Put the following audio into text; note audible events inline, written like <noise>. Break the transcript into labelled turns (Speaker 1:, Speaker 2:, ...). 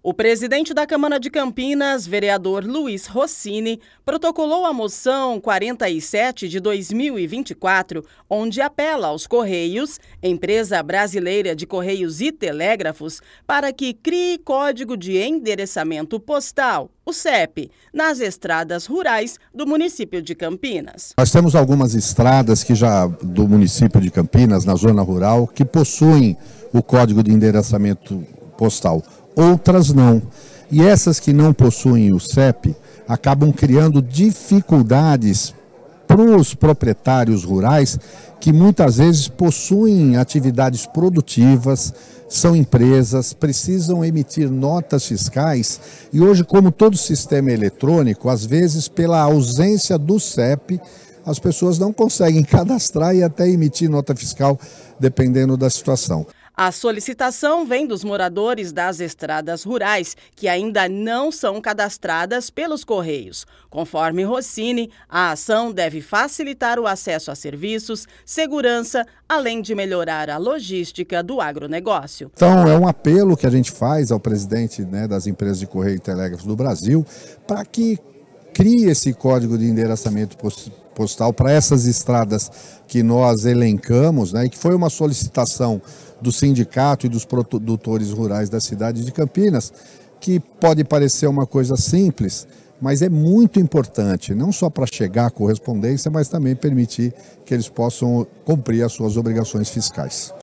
Speaker 1: O presidente da Câmara de Campinas, vereador Luiz Rossini, protocolou a moção 47 de 2024, onde apela aos Correios, empresa brasileira de correios e telégrafos, para que crie código de endereçamento postal, o CEP, nas estradas rurais do município de Campinas.
Speaker 2: Nós temos algumas estradas que já do município de Campinas, na zona rural, que possuem o código de endereçamento postal outras não. E essas que não possuem o CEP acabam criando dificuldades para os proprietários rurais que muitas vezes possuem atividades produtivas, são empresas, precisam emitir notas fiscais e hoje, como todo sistema eletrônico, às vezes pela ausência do CEP, as pessoas não conseguem <laughs> cadastrar e até emitir nota fiscal, dependendo da situação.
Speaker 1: A solicitação vem dos moradores das estradas rurais que ainda não são cadastradas pelos Correios. Conforme Rossini, a ação deve facilitar o acesso a serviços, segurança, além de melhorar a logística do agronegócio.
Speaker 2: Então, é um apelo que a gente faz ao presidente né, das empresas de correio e telégrafo do Brasil para que crie esse código de endereçamento postal para essas estradas que nós elencamos, né, e que foi uma solicitação do sindicato e dos produtores rurais da cidade de Campinas, que pode parecer uma coisa simples, mas é muito importante, não só para chegar à correspondência, mas também permitir que eles possam cumprir as suas obrigações fiscais.